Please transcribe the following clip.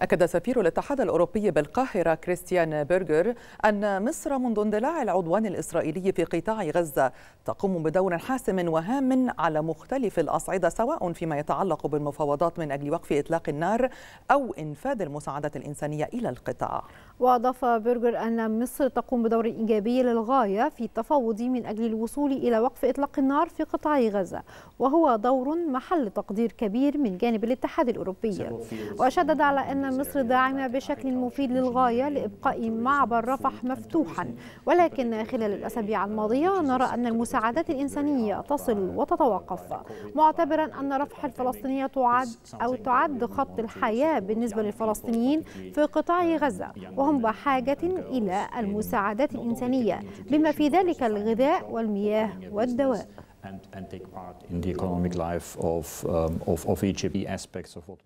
أكد سفير الاتحاد الأوروبي بالقاهرة كريستيان بيرجر أن مصر منذ اندلاع العدوان الإسرائيلي في قطاع غزة تقوم بدور حاسم وهام على مختلف الأصعدة سواء فيما يتعلق بالمفاوضات من أجل وقف إطلاق النار أو إنفاذ المساعدات الإنسانية إلى القطاع وأضاف بيرجر أن مصر تقوم بدور إيجابي للغاية في التفاوض من أجل الوصول إلى وقف إطلاق النار في قطاع غزة وهو دور محل تقدير كبير من جانب الاتحاد الأوروبي وشدد على أن مصر داعمة بشكل مفيد للغاية لإبقاء معبر رفح مفتوحا ولكن خلال الأسابيع الماضية نرى أن المساعدات الإنسانية تصل وتتوقف معتبرا أن رفح الفلسطينية تعد أو تعد خط الحياة بالنسبة للفلسطينيين في قطاع غزة وهم بحاجة إلى المساعدات الإنسانية بما في ذلك الغذاء والمياه والدواء and, take part in the economic life of, um, of, of Egypt, the aspects of what we